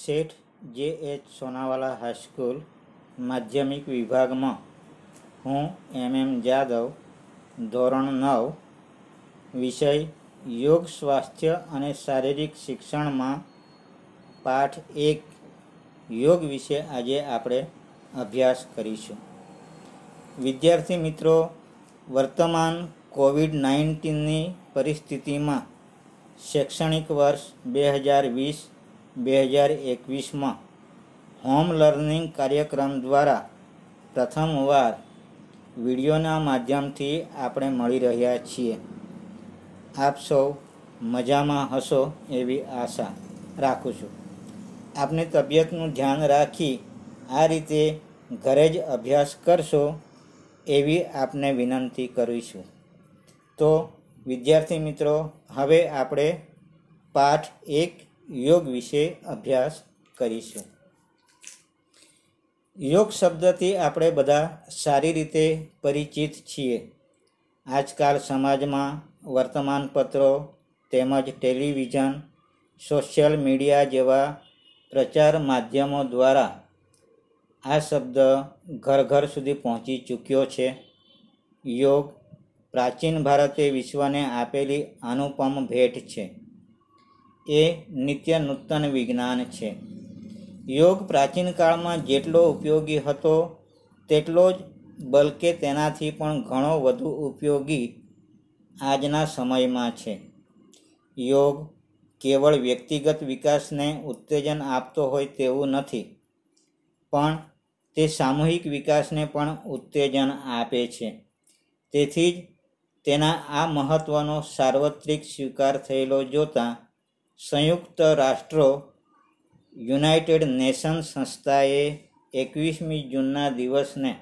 શેઠ જે H Sonawala high school માધ્યમિક વિભાગમાં હું એમ એમ જાદવ ધોરણ નવ વિષય યોગ સ્વાસ્થ્ય અને શારીરિક શિક્ષણમાં પાઠ એક યોગ વિશે આજે આપણે અભ્યાસ કરીશું વિદ્યાર્થી મિત્રો વર્તમાન કોવિડ નાઇન્ટીનની પરિસ્થિતિમાં શૈક્ષણિક વર્ષ બે હજાર વીસ બે હજાર એકવીસમાં હોમ લર્નિંગ કાર્યક્રમ દ્વારા પ્રથમવાર વિડીયોના માધ્યમથી આપણે મળી રહ્યા છીએ આપ સૌ મજામાં હશો એવી આશા રાખું છું આપની તબિયતનું ધ્યાન રાખી આ રીતે ઘરે જ અભ્યાસ કરશો એવી આપને વિનંતી કરીશું તો વિદ્યાર્થી મિત્રો હવે આપણે પાઠ એક યોગ વિશે અભ્યાસ કરીશું યોગ શબ્દથી આપણે બધા સારી રીતે પરિચિત છીએ આજકાલ સમાજમાં વર્તમાનપત્રો તેમજ ટેલિવિઝન સોશિયલ મીડિયા જેવા પ્રચાર માધ્યમો દ્વારા આ શબ્દ ઘર ઘર સુધી પહોંચી ચૂક્યો છે યોગ પ્રાચીન ભારતે વિશ્વને આપેલી અનુપમ ભેટ છે એ નિત્ય નૂતન વિજ્ઞાન છે યોગ પ્રાચીન કાળમાં જેટલો ઉપયોગી હતો તેટલો જ બલકે તેનાથી પણ ઘણો વધુ ઉપયોગી આજના સમયમાં છે યોગ કેવળ વ્યક્તિગત વિકાસને ઉત્તેજન આપતો હોય તેવું નથી પણ તે સામૂહિક વિકાસને પણ ઉત્તેજન આપે છે તેથી જ તેના આ મહત્ત્વનો સાર્વત્રિક સ્વીકાર થયેલો જોતાં સંયુક્ત રાષ્ટ્રો યુનાઇટેડ નેશન સંસ્થાએ એકવીસમી જૂનના દિવસને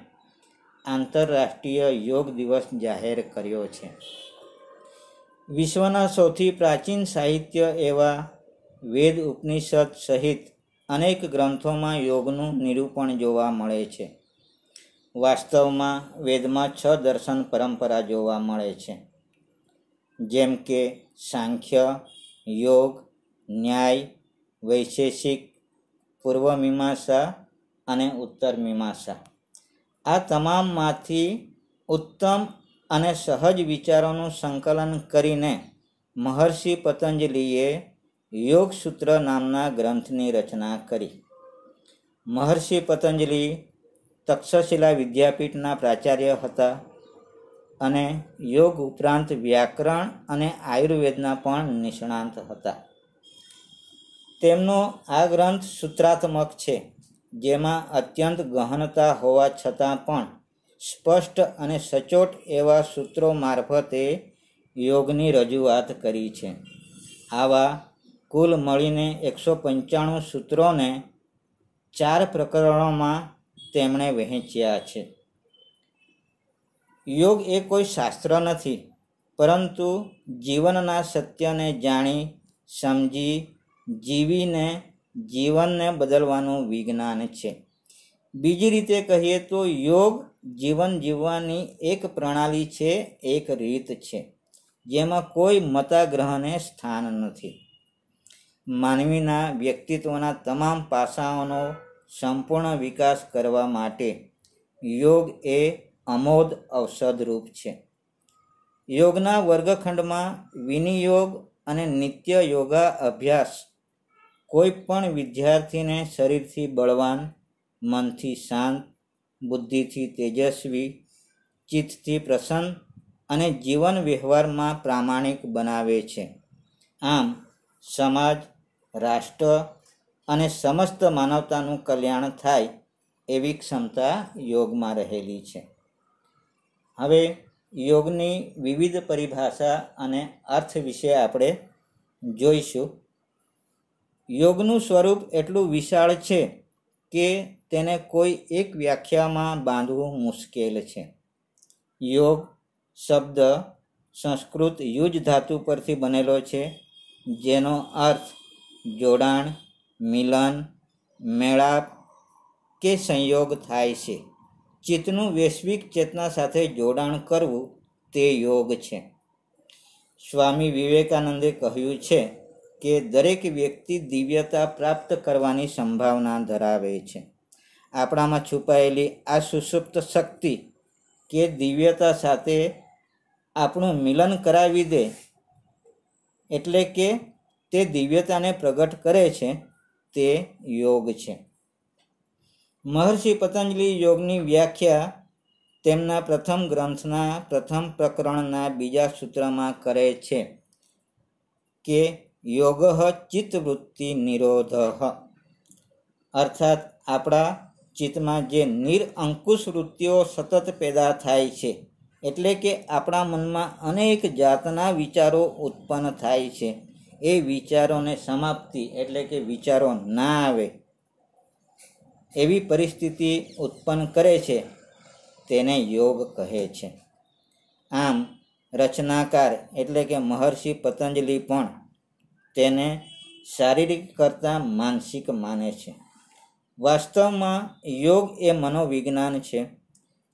આંતરરાષ્ટ્રીય યોગ દિવસ જાહેર કર્યો છે વિશ્વના સૌથી પ્રાચીન સાહિત્ય એવા વેદ ઉપનિષદ સહિત અનેક ગ્રંથોમાં યોગનું નિરૂપણ જોવા મળે છે વાસ્તવમાં વેદમાં છ દર્શન પરંપરા જોવા મળે છે જેમ કે સાંખ્ય યોગ ન્યાય વૈશેષિક પૂર્વ મીમાંસા અને ઉત્તર મીમાંસા આ તમામમાંથી ઉત્તમ અને સહજ વિચારોનું સંકલન કરીને મહર્ષિ પતંજલિએ યોગસૂત્ર નામના ગ્રંથની રચના કરી મહર્ષિ પતંજલિ તક્ષશિલા વિદ્યાપીઠના પ્રાચાર્ય હતા અને યોગ ઉપરાંત વ્યાકરણ અને આયુર્વેદના પણ નિષ્ણાંત હતા તેમનો આ ગ્રંથ સૂત્રાત્મક છે જેમાં અત્યંત ગહનતા હોવા છતાં પણ સ્પષ્ટ અને સચોટ એવા સૂત્રો મારફતે યોગની રજૂઆત કરી છે આવા કુલ મળીને એકસો પંચાણું સૂત્રોને ચાર પ્રકરણોમાં તેમણે વહેંચ્યા છે યોગ એ કોઈ શાસ્ત્ર નથી પરંતુ જીવનના સત્યને જાણી સમજી જીવીને જીવનને બદલવાનું વિજ્ઞાન છે બીજી રીતે કહીએ તો યોગ જીવન જીવવાની એક પ્રણાલી છે એક રીત છે જેમાં કોઈ મતાગ્રહને સ્થાન નથી માનવીના વ્યક્તિત્વના તમામ પાસાઓનો સંપૂર્ણ વિકાસ કરવા માટે યોગ એ અમોદ ઔષધરૂપ છે યોગના વર્ગખંડમાં વિનિયોગ અને નિત્ય યોગા અભ્યાસ કોઈ પણ વિદ્યાર્થીને શરીરથી બળવાન મનથી શાંત બુદ્ધિથી તેજસ્વી ચિત્તથી પ્રસન્ન અને જીવન વ્યવહારમાં પ્રામાણિક બનાવે છે આમ સમાજ રાષ્ટ્ર અને સમસ્ત માનવતાનું કલ્યાણ થાય એવી ક્ષમતા યોગમાં રહેલી છે હવે યોગની વિવિધ પરિભાષા અને અર્થ વિશે આપણે જોઈશું યોગનું સ્વરૂપ એટલું વિશાળ છે કે તેને કોઈ એક વ્યાખ્યામાં બાંધવું મુશ્કેલ છે યોગ શબ્દ સંસ્કૃત યુજ ધાતુ પરથી બનેલો છે જેનો અર્થ જોડાણ મિલન મેળાપ કે સંયોગ થાય છે ચિત્તનું વૈશ્વિક ચેતના સાથે જોડાણ કરવું તે યોગ છે સ્વામી વિવેકાનંદે કહ્યું છે કે દરેક વ્યક્તિ દિવ્યતા પ્રાપ્ત કરવાની સંભાવના ધરાવે છે આપણામાં છુપાયેલી આ સુષુપ્ત શક્તિ કે દિવ્યતા સાથે આપણું મિલન કરાવી દે એટલે કે તે દિવ્યતાને પ્રગટ કરે છે તે યોગ છે મહર્ષિ પતંજલિ યોગની વ્યાખ્યા તેમના પ્રથમ ગ્રંથના પ્રથમ પ્રકરણના બીજા સૂત્રમાં કરે છે કે યોગ ચિત્તવૃત્તિ નિરોધ અર્થાત આપણા ચિત્તમાં જે નિરઅંકુશ વૃત્તિઓ સતત પેદા થાય છે એટલે કે આપણા મનમાં અનેક જાતના વિચારો ઉત્પન્ન થાય છે એ વિચારોને સમાપ્તિ એટલે કે વિચારો ના આવે એવી પરિસ્થિતિ ઉત્પન્ન કરે છે તેને યોગ કહે છે આમ રચનાકાર એટલે કે મહર્ષિ પતંજલિ પણ તેને શારીરિક કરતાં માનસિક માને છે વાસ્તવમાં યોગ એ મનોવિજ્ઞાન છે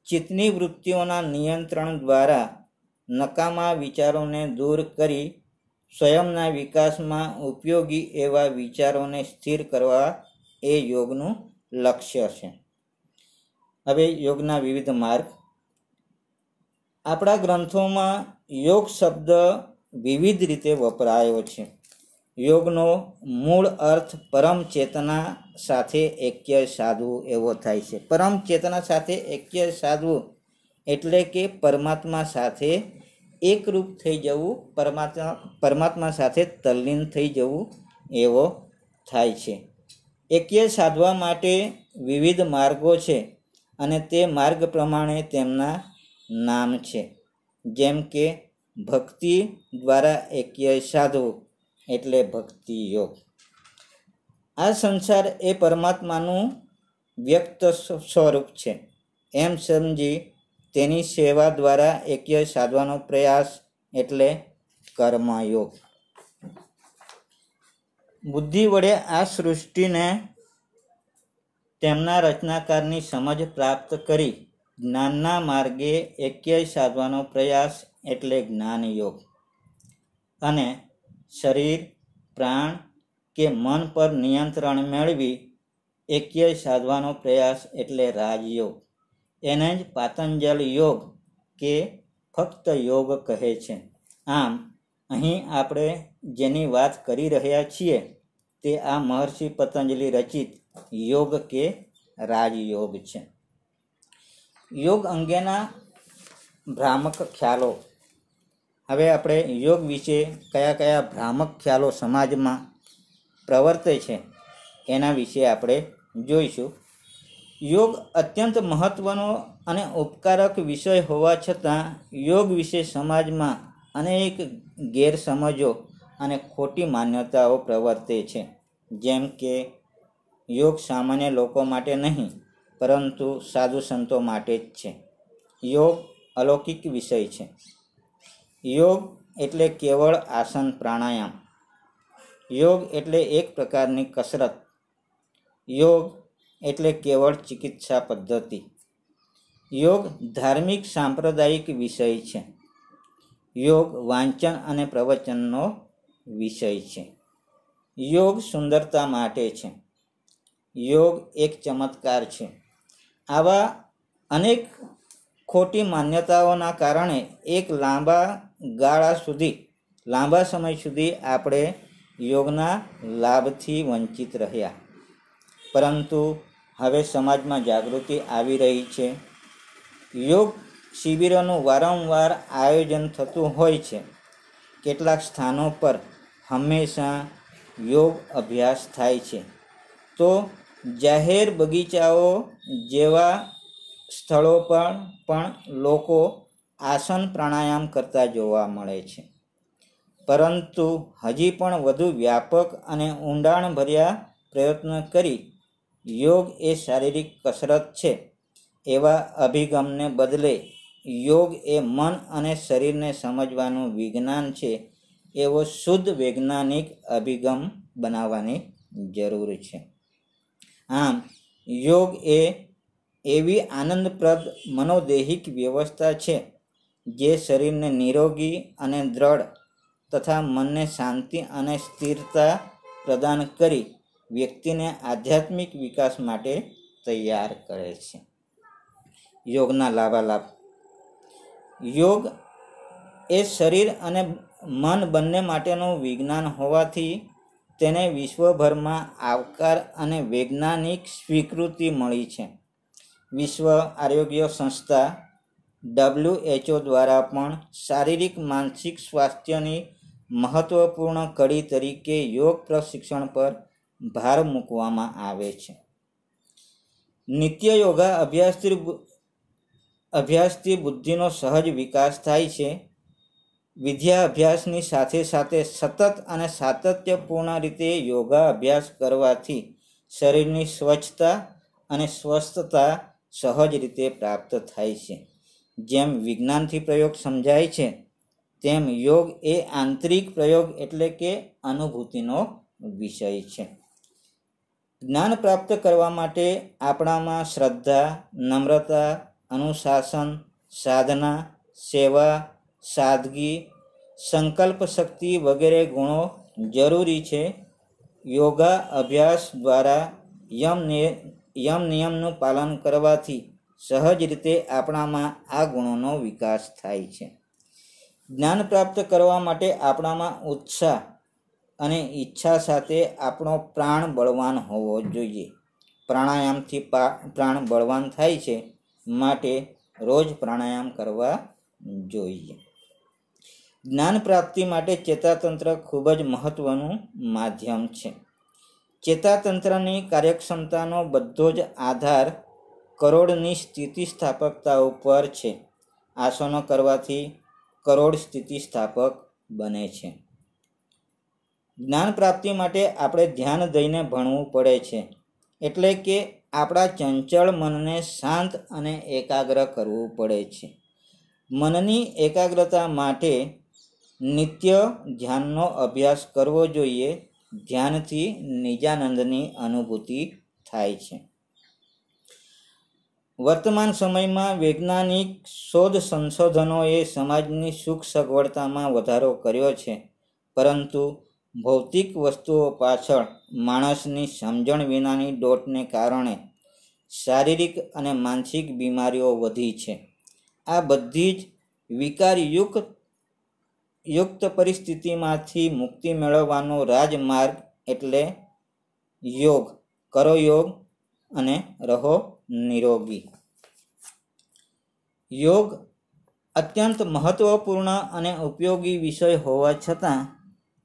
ચિત્તની વૃત્તિઓના નિયંત્રણ દ્વારા નકામા વિચારોને દૂર કરી સ્વયંના વિકાસમાં ઉપયોગી એવા વિચારોને સ્થિર કરવા એ યોગનું લક્ષ્ય છે હવે યોગના વિવિધ માર્ગ આપણા ગ્રંથોમાં યોગ શબ્દ વિવિધ રીતે વપરાયો છે યોગનો મૂળ અર્થ પરમ ચેતના સાથે એક્ય સાધવું એવો થાય છે પરમ ચેતના સાથે એક્ય સાધવું એટલે કે પરમાત્મા સાથે એકરૂપ થઈ જવું પરમાત્મા પરમાત્મા સાથે તલ્લીન થઈ જવું એવો થાય છે એક્ય સાધવા માટે વિવિધ માર્ગો છે અને તે માર્ગ પ્રમાણે તેમના નામ છે જેમ કે ભક્તિ દ્વારા એક્ય સાધવું એટલે ભક્તિ યોગ આ સંસાર એ પરમાત્માનું વ્યક્ત સ્વરૂપ છે એમ સમજી તેની સેવા દ્વારા એક્ય સાધવાનો પ્રયાસ એટલે કર્મયોગ બુદ્ધિ વડે આ સૃષ્ટિને તેમના રચનાકારની સમજ પ્રાપ્ત કરી જ્ઞાનના માર્ગે એક્યય સાધવાનો પ્રયાસ એટલે જ્ઞાનયોગ અને શરીર પ્રાણ કે મન પર નિયંત્રણ મેળવી એક્યય સાધવાનો પ્રયાસ એટલે રાજયોગ એને જ પાતંજલ યોગ કે ફક્ત યોગ કહે છે આમ અહીં આપણે જેની વાત કરી રહ્યા છીએ તે આ મહર્ષિ પતંજલિ રચિત યોગ કે રાજયોગ છે યોગ અંગેના ભ્રામક ખ્યાલો હવે આપણે યોગ વિશે કયા કયા ભ્રામક ખ્યાલો સમાજમાં પ્રવર્તે છે એના વિશે આપણે જોઈશું યોગ અત્યંત મહત્ત્વનો અને ઉપકારક વિષય હોવા છતાં યોગ વિશે સમાજમાં અનેક ગેરસમજો અને ખોટી માન્યતાઓ પ્રવર્તે છે જેમ કે યોગ સામાન્ય લોકો માટે નહીં પરંતુ સાધુ સંતો માટે જ છે યોગ અલૌકિક વિષય છે યોગ એટલે કેવળ આસન પ્રાણાયામ યોગ એટલે એક પ્રકારની કસરત યોગ એટલે કેવળ ચિકિત્સા પદ્ધતિ યોગ ધાર્મિક સાંપ્રદાયિક વિષય છે યોગ વાંચન અને પ્રવચનનો વિષય છે યોગ સુંદરતા માટે છે યોગ એક ચમત્કાર છે આવા અનેક ખોટી માન્યતાઓના કારણે એક લાંબા ગાળા સુધી લાંબા સમય સુધી આપણે યોગના લાભથી વંચિત રહ્યા પરંતુ હવે સમાજમાં જાગૃતિ આવી રહી છે યોગ શિબિરોનું વારંવાર આયોજન થતું હોય છે કેટલાક સ્થાનો પર હંમેશા યોગ અભ્યાસ થાય છે તો જાહેર બગીચાઓ જેવા સ્થળો પર પણ લોકો આસન પ્રાણાયામ કરતા જોવા મળે છે પરંતુ હજી પણ વધુ વ્યાપક અને ઊંડાણભર્યા પ્રયત્ન કરી યોગ એ શારીરિક કસરત છે એવા અભિગમને બદલે યોગ એ મન અને શરીરને સમજવાનું વિજ્ઞાન છે એવો શુદ્ધ વૈજ્ઞાનિક અભિગમ બનાવવાની જરૂર છે આમ યોગ એ એવી આનંદપ્રદ મનોદૈહિક વ્યવસ્થા છે જે શરીરને નિરોગી અને દ્રઢ તથા મનને શાંતિ અને સ્થિરતા પ્રદાન કરી વ્યક્તિને આધ્યાત્મિક વિકાસ માટે તૈયાર કરે છે યોગના લાભા લાભ યોગ એ શરીર અને મન બંને માટેનું વિજ્ઞાન હોવાથી તેને વિશ્વભરમાં આવકાર અને વૈજ્ઞાનિક સ્વીકૃતિ મળી છે વિશ્વ આરોગ્ય સંસ્થા ડબ્લ્યુએચઓ દ્વારા પણ શારીરિક માનસિક સ્વાસ્થ્યની મહત્વપૂર્ણ કડી તરીકે યોગ પ્રશિક્ષણ પર ભાર મૂકવામાં આવે છે નિત્ય યોગા અભ્યાસથી અભ્યાસથી બુદ્ધિનો સહજ વિકાસ થાય છે વિદ્યા અભ્યાસની સાથે સાથે સતત અને સાતત્યપૂર્ણ રીતે યોગા અભ્યાસ કરવાથી શરીરની સ્વચ્છતા અને સ્વસ્થતા સહજ રીતે પ્રાપ્ત થાય છે જેમ વિજ્ઞાનથી પ્રયોગ સમજાય છે તેમ યોગ એ આંતરિક પ્રયોગ એટલે કે અનુભૂતિનો વિષય છે જ્ઞાન પ્રાપ્ત કરવા માટે આપણામાં શ્રદ્ધા નમ્રતા અનુશાસન સાધના સેવા સાદગી સંકલ્પ શક્તિ વગેરે ગુણો જરૂરી છે યોગા અભ્યાસ દ્વારા યમ યમ નિયમનું પાલન કરવાથી સહજ રીતે આપણામાં આ ગુણોનો વિકાસ થાય છે જ્ઞાન પ્રાપ્ત કરવા માટે આપણામાં ઉત્સાહ અને ઈચ્છા સાથે આપણો પ્રાણ બળવાન હોવો જોઈએ પ્રાણાયામથી પ્રાણ બળવાન થાય છે માટે રોજ પ્રાણાયામ કરવા જોઈએ જ્ઞાન પ્રાપ્તિ માટે ચેતાતંત્ર ખૂબ જ મહત્ત્વનું માધ્યમ છે ચેતાતંત્રની કાર્યક્ષમતાનો બધો જ આધાર કરોડની સ્થિતિસ્થાપકતા ઉપર છે આસનો કરવાથી કરોડ સ્થિતિસ્થાપક બને છે જ્ઞાન પ્રાપ્તિ માટે આપણે ધ્યાન દઈને ભણવું પડે છે એટલે કે આપણા ચંચળ મનને શાંત અને એકાગ્ર કરવું પડે છે મનની એકાગ્રતા માટે નિત્ય ધ્યાનનો અભ્યાસ કરવો જોઈએ ધ્યાનથી નિજાનંદની અનુભૂતિ થાય છે વર્તમાન સમયમાં વૈજ્ઞાનિક શોધ સંશોધનોએ સમાજની સુખ સગવડતામાં વધારો કર્યો છે પરંતુ ભૌતિક વસ્તુઓ પાછળ માણસની સમજણ વિનાની ડોટને કારણે શારીરિક અને માનસિક બીમારીઓ વધી છે આ બધી જ વિકારયુક્ત યુક્ત પરિસ્થિતિમાંથી મુક્તિ મેળવવાનો રાજમાર્ગ એટલે યોગ કરો યોગ અને રહો નિરોગી યોગ અત્યંત મહત્ત્વપૂર્ણ અને ઉપયોગી વિષય હોવા છતાં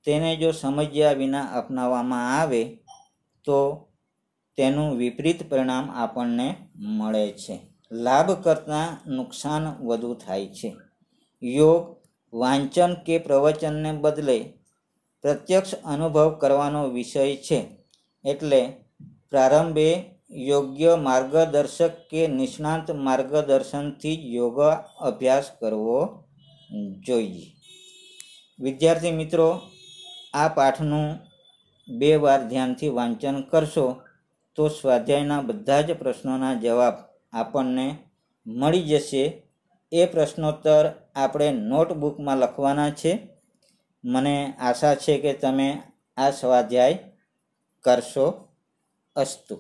તેને જો સમજ્યા વિના અપનાવવામાં આવે તો તેનું વિપરીત પરિણામ આપણને મળે છે લાભ કરતાં નુકસાન વધુ થાય છે યોગ વાંચન કે પ્રવચનને બદલે પ્રત્યક્ષ અનુભવ કરવાનો વિષય છે એટલે પ્રારંભે યોગ્ય માર્ગદર્શક કે નિષ્ણાંત માર્ગદર્શનથી જ યોગા અભ્યાસ કરવો જોઈએ વિદ્યાર્થી મિત્રો આ પાઠનું બે વાર ધ્યાનથી વાંચન કરશો તો સ્વાધ્યાયના બધા જ પ્રશ્નોના જવાબ આપણને મળી જશે એ પ્રશ્નોત્તર આપણે નોટબુકમાં લખવાના છે મને આશા છે કે તમે આ સ્વાધ્યાય કરશો અસ્તુ